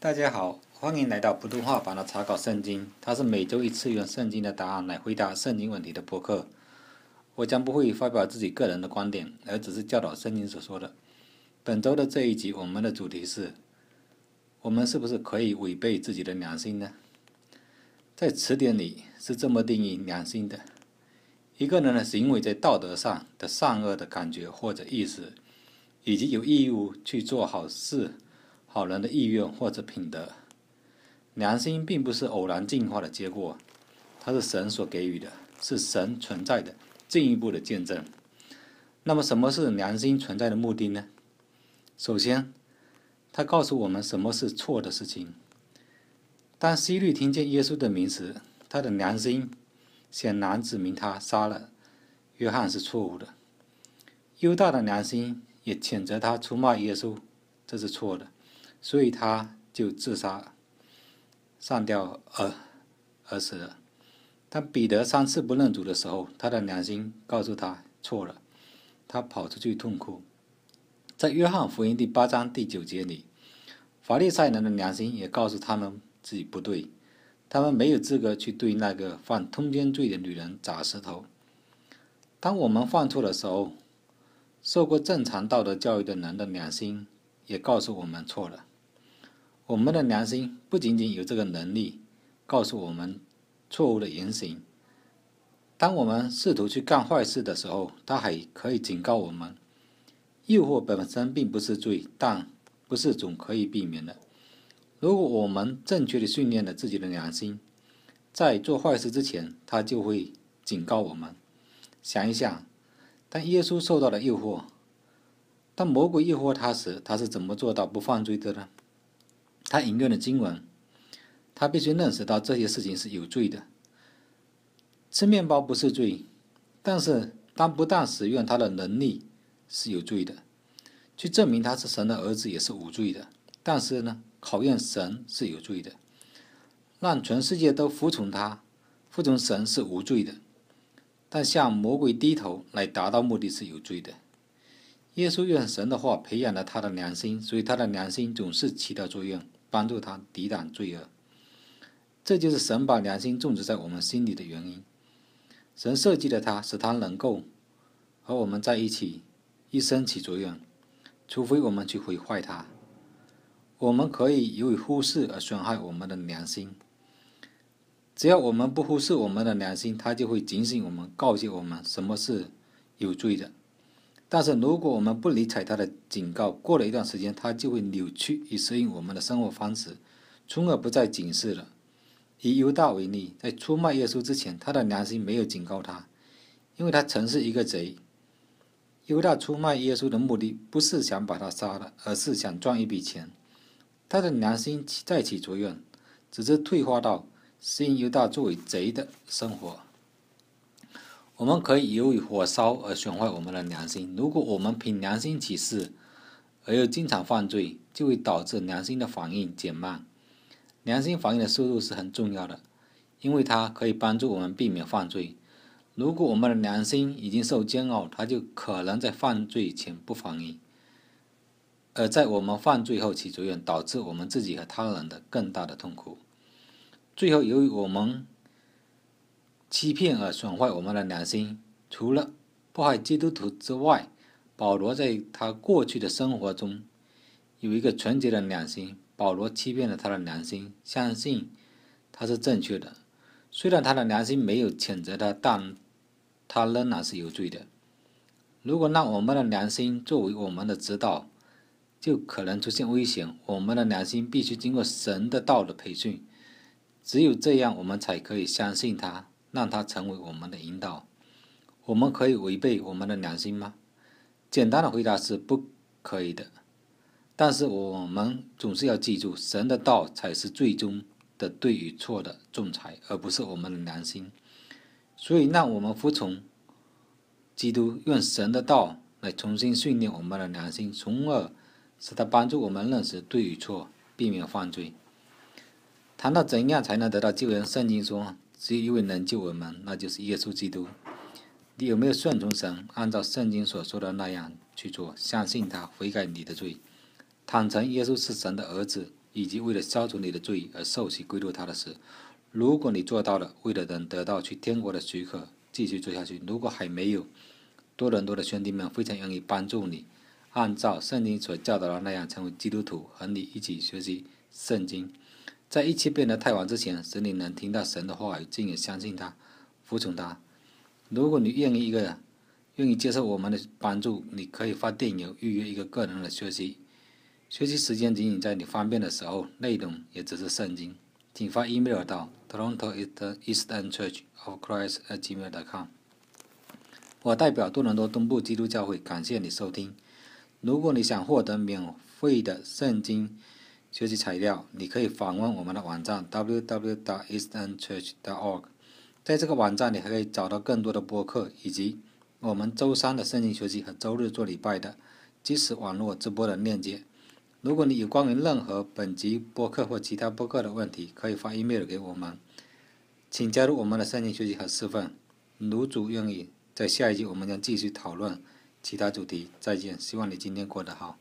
大家好，欢迎来到普通话版的查考圣经。它是每周一次用圣经的答案来回答圣经问题的播客。我将不会发表自己个人的观点，而只是教导圣经所说的。本周的这一集，我们的主题是：我们是不是可以违背自己的良心呢？在词典里是这么定义良心的：一个人的行为在道德上的善恶的感觉或者意识，以及有义务去做好事。好人的意愿或者品德，良心并不是偶然进化的结果，它是神所给予的，是神存在的进一步的见证。那么，什么是良心存在的目的呢？首先，它告诉我们什么是错的事情。当希律听见耶稣的名时，他的良心显然指明他杀了约翰是错误的；犹大的良心也谴责他出卖耶稣，这是错的。所以他就自杀、上吊，而而死了。当彼得三次不认主的时候，他的良心告诉他错了，他跑出去痛哭。在约翰福音第八章第九节里，法利赛人的良心也告诉他们自己不对，他们没有资格去对那个犯通奸罪的女人砸石头。当我们犯错的时候，受过正常道德教育的人的良心也告诉我们错了。我们的良心不仅仅有这个能力告诉我们错误的言行。当我们试图去干坏事的时候，它还可以警告我们。诱惑本身并不是罪，但不是总可以避免的。如果我们正确的训练了自己的良心，在做坏事之前，它就会警告我们。想一想，当耶稣受到了诱惑，当魔鬼诱惑他时，他是怎么做到不犯罪的呢？他引用了经文，他必须认识到这些事情是有罪的。吃面包不是罪，但是当不当使用他的能力是有罪的。去证明他是神的儿子也是无罪的，但是呢，考验神是有罪的。让全世界都服从他，服从神是无罪的，但向魔鬼低头来达到目的是有罪的。耶稣用神的话培养了他的良心，所以他的良心总是起到作用。帮助他抵挡罪恶，这就是神把良心种植在我们心里的原因。神设计了他，使他能够和我们在一起一生起作用，除非我们去毁坏他。我们可以由于忽视而损害我们的良心，只要我们不忽视我们的良心，他就会警醒我们，告诫我们什么是有罪的。但是，如果我们不理睬他的警告，过了一段时间，他就会扭曲以适应我们的生活方式，从而不再警示了。以犹大为例，在出卖耶稣之前，他的良心没有警告他，因为他曾是一个贼。犹大出卖耶稣的目的不是想把他杀了，而是想赚一笔钱。他的良心起再起作用，只是退化到适应犹大作为贼的生活。我们可以由于火烧而损坏我们的良心。如果我们凭良心起誓，而又经常犯罪，就会导致良心的反应减慢。良心反应的速度是很重要的，因为它可以帮助我们避免犯罪。如果我们的良心已经受煎熬，它就可能在犯罪前不反应，而在我们犯罪后起作用，导致我们自己和他人的更大的痛苦。最后，由于我们。欺骗而损坏我们的良心，除了迫害基督徒之外，保罗在他过去的生活中有一个纯洁的良心。保罗欺骗了他的良心，相信他是正确的。虽然他的良心没有谴责他，但他仍然是有罪的。如果让我们的良心作为我们的指导，就可能出现危险。我们的良心必须经过神的道的培训，只有这样，我们才可以相信他。让他成为我们的引导，我们可以违背我们的良心吗？简单的回答是不可以的。但是我们总是要记住，神的道才是最终的对与错的仲裁，而不是我们的良心。所以，让我们服从基督，用神的道来重新训练我们的良心，从而使他帮助我们认识对与错，避免犯罪。谈到怎样才能得到救恩，圣经说。只有一位能救我们，那就是耶稣基督。你有没有顺从神，按照圣经所说的那样去做？相信他，悔改你的罪，坦诚耶稣是神的儿子，以及为了消除你的罪而受洗归入他的事。如果你做到了，为了能得到去天国的许可，继续做下去。如果还没有，多伦多的兄弟们非常愿意帮助你，按照圣经所教导的那样成为基督徒，和你一起学习圣经。在一切变得太晚之前，使你能听到神的话语，进而相信他，服从他。如果你愿意一个人，愿意接受我们的帮助，你可以发电邮预约一个个人的学习。学习时间仅仅在你方便的时候，内容也只是圣经。请发 email 到 toronto s t eastern church of christ at gmail.com。我代表多伦多东部基督教会，感谢你收听。如果你想获得免费的圣经，学习材料，你可以访问我们的网站 w w w e a s t e n c h u r c h o r g 在这个网站，你还可以找到更多的播客，以及我们周三的圣经学习和周日做礼拜的即时网络直播的链接。如果你有关于任何本集播客或其他播客的问题，可以发 email 给我们。请加入我们的圣经学习和示范，如主愿意。在下一集，我们将继续讨论其他主题。再见，希望你今天过得好。